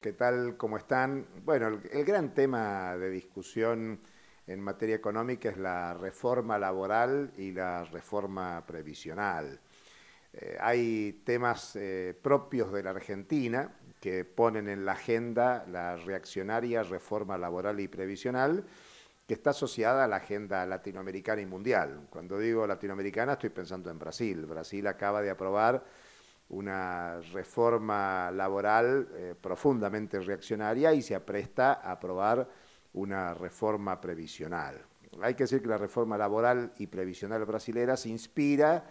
¿Qué tal? ¿Cómo están? Bueno, el, gran tema de discusión en materia económica es la reforma laboral y la reforma previsional. Eh, hay temas eh, propios de la Argentina que ponen en la agenda la reaccionaria reforma laboral y previsional que está asociada a la agenda latinoamericana y mundial. Cuando digo latinoamericana estoy pensando en Brasil. Brasil acaba de aprobar una reforma laboral eh, profundamente reaccionaria y se apresta a aprobar una reforma previsional. Hay que decir que la reforma laboral y previsional brasilera se inspira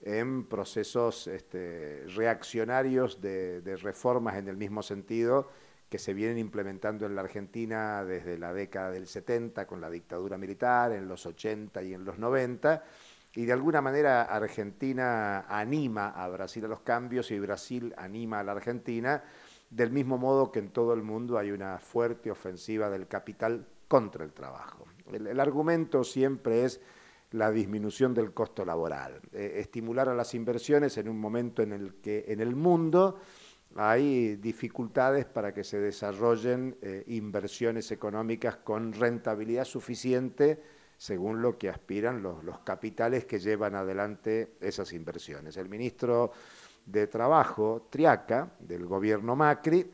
en procesos este, reaccionarios de, de reformas en el mismo sentido que se vienen implementando en la Argentina desde la década del 70 con la dictadura militar, en los 80 y en los 90 y de alguna manera Argentina anima a Brasil a los cambios y Brasil anima a la Argentina, del mismo modo que en todo el mundo hay una fuerte ofensiva del capital contra el trabajo. El, argumento siempre es la disminución del costo laboral, eh, estimular a las inversiones en un momento en el que en el mundo hay dificultades para que se desarrollen eh, inversiones económicas con rentabilidad suficiente según lo que aspiran los, capitales que llevan adelante esas inversiones. El ministro de Trabajo, Triaca, del gobierno Macri,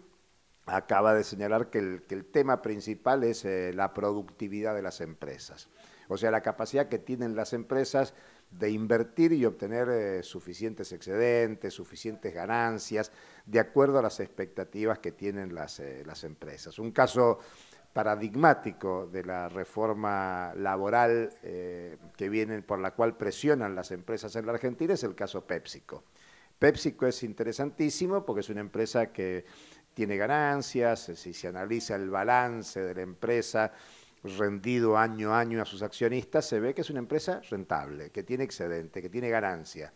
acaba de señalar que el, tema principal es eh, la productividad de las empresas, o sea, la capacidad que tienen las empresas de invertir y obtener eh, suficientes excedentes, suficientes ganancias, de acuerdo a las expectativas que tienen las, eh, las empresas. Un caso paradigmático de la reforma laboral eh, que viene, por la cual presionan las empresas en la Argentina es el caso PepsiCo. PepsiCo es interesantísimo porque es una empresa que tiene ganancias, eh, si se analiza el balance de la empresa rendido año a año a sus accionistas, se ve que es una empresa rentable, que tiene excedente, que tiene ganancia.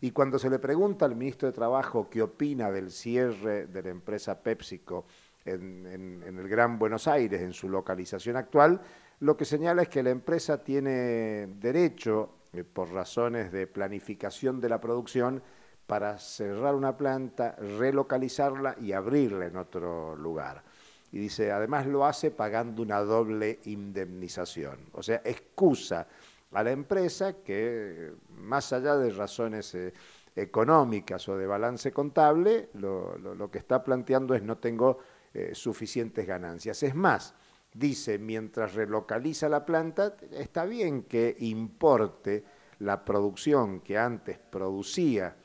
Y cuando se le pregunta al ministro de Trabajo qué opina del cierre de la empresa PepsiCo, en, el Gran Buenos Aires, en su localización actual, lo que señala es que la empresa tiene derecho, eh, por razones de planificación de la producción, para cerrar una planta, relocalizarla y abrirla en otro lugar. Y dice, además lo hace pagando una doble indemnización. O sea, excusa a la empresa que, más allá de razones eh, económicas o de balance contable, lo que está planteando es no tengo eh, suficientes ganancias. Es más, dice, mientras relocaliza la planta, está bien que importe la producción que antes producía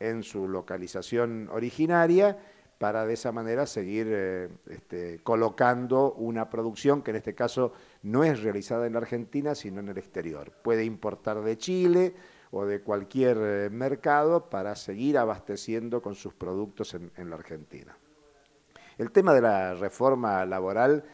en su localización originaria para de esa manera seguir eh, este, colocando una producción que en este caso no es realizada en la Argentina, sino en el exterior. Puede importar de Chile o de cualquier eh, mercado para seguir abasteciendo con sus productos en la Argentina. El tema de la reforma laboral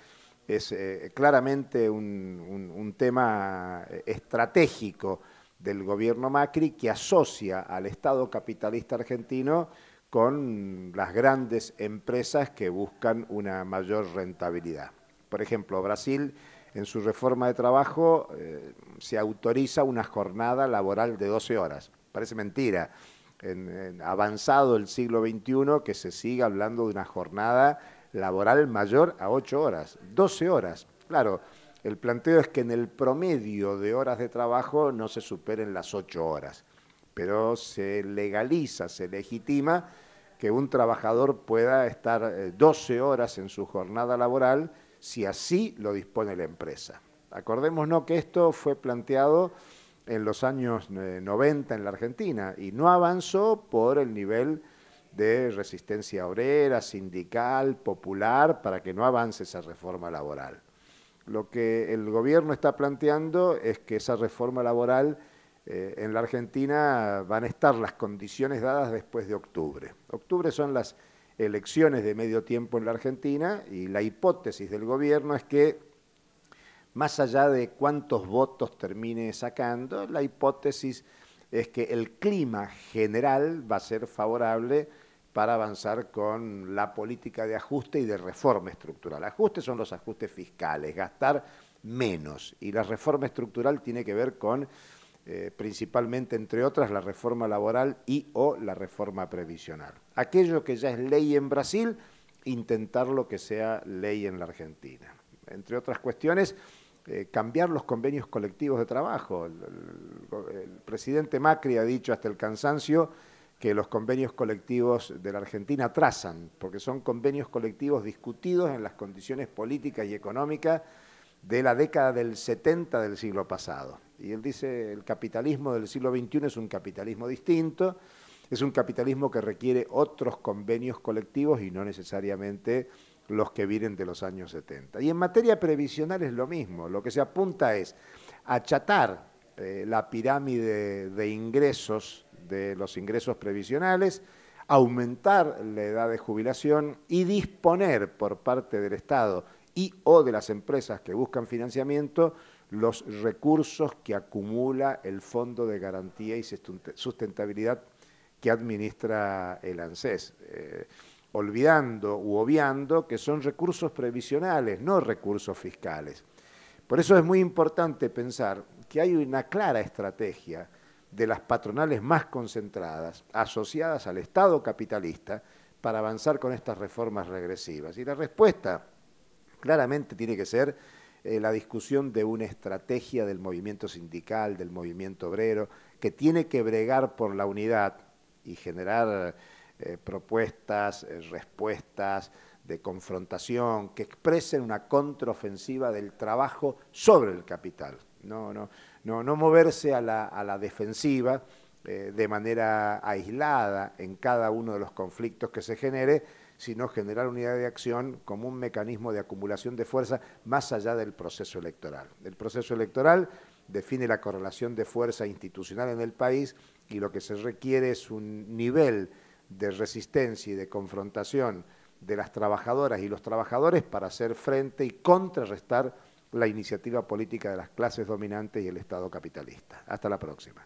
es eh, claramente un, tema eh, estratégico del gobierno Macri que asocia al Estado capitalista argentino con las grandes empresas que buscan una mayor rentabilidad. Por ejemplo, Brasil en su reforma de trabajo eh, se autoriza una jornada laboral de 12 horas. Parece mentira, en, avanzado el siglo XXI que se siga hablando de una jornada laboral mayor a 8 horas, 12 horas. Claro, el planteo es que en el promedio de horas de trabajo no se superen las 8 horas, pero se legaliza, se legitima que un trabajador pueda estar 12 eh, horas en su jornada laboral si así lo dispone la empresa. Acordémonos que esto fue planteado en los años 90 eh, en la Argentina y no avanzó por el nivel de resistencia obrera, sindical, popular, para que no avance esa reforma laboral. Lo que el gobierno está planteando es que esa reforma laboral eh, en la Argentina van a estar las condiciones dadas después de octubre. Octubre son las elecciones de medio tiempo en la Argentina y la hipótesis del gobierno es que más allá de cuántos votos termine sacando, la hipótesis es que el clima general va a ser favorable para avanzar con la política de ajuste y de reforma estructural. Ajustes son los ajustes fiscales, gastar menos. Y la reforma estructural tiene que ver con, eh, principalmente, entre otras, la reforma laboral y o la reforma previsional. Aquello que ya es ley en Brasil, intentar lo que sea ley en la Argentina. Entre otras cuestiones, eh, cambiar los convenios colectivos de trabajo. El, el, presidente Macri ha dicho hasta el cansancio que los convenios colectivos de la Argentina trazan, porque son convenios colectivos discutidos en las condiciones políticas y económicas de la década del 70 del siglo pasado. Y él dice, el capitalismo del siglo XXI es un capitalismo distinto, es un capitalismo que requiere otros convenios colectivos y no necesariamente los que vienen de los años 70. Y en materia previsional es lo mismo, lo que se apunta es achatar eh, la pirámide de ingresos, de los ingresos previsionales, aumentar la edad de jubilación y disponer por parte del Estado y o de las empresas que buscan financiamiento los recursos que acumula el Fondo de Garantía y Sustentabilidad que administra el ANSES. Eh, olvidando u obviando que son recursos previsionales, no recursos fiscales. Por eso es muy importante pensar que hay una clara estrategia de las patronales más concentradas, asociadas al Estado capitalista, para avanzar con estas reformas regresivas. Y la respuesta claramente tiene que ser eh, la discusión de una estrategia del movimiento sindical, del movimiento obrero, que tiene que bregar por la unidad y generar eh, propuestas, eh, respuestas de confrontación, que expresen una contraofensiva del trabajo sobre el capital. No, no, no, no moverse a la, defensiva eh, de manera aislada en cada uno de los conflictos que se genere, sino generar unidad de acción como un mecanismo de acumulación de fuerza más allá del proceso electoral. El proceso electoral define la correlación de fuerza institucional en el país y lo que se requiere es un nivel de resistencia y de confrontación de las trabajadoras y los trabajadores para hacer frente y contrarrestar la iniciativa política de las clases dominantes y el Estado capitalista. Hasta la próxima.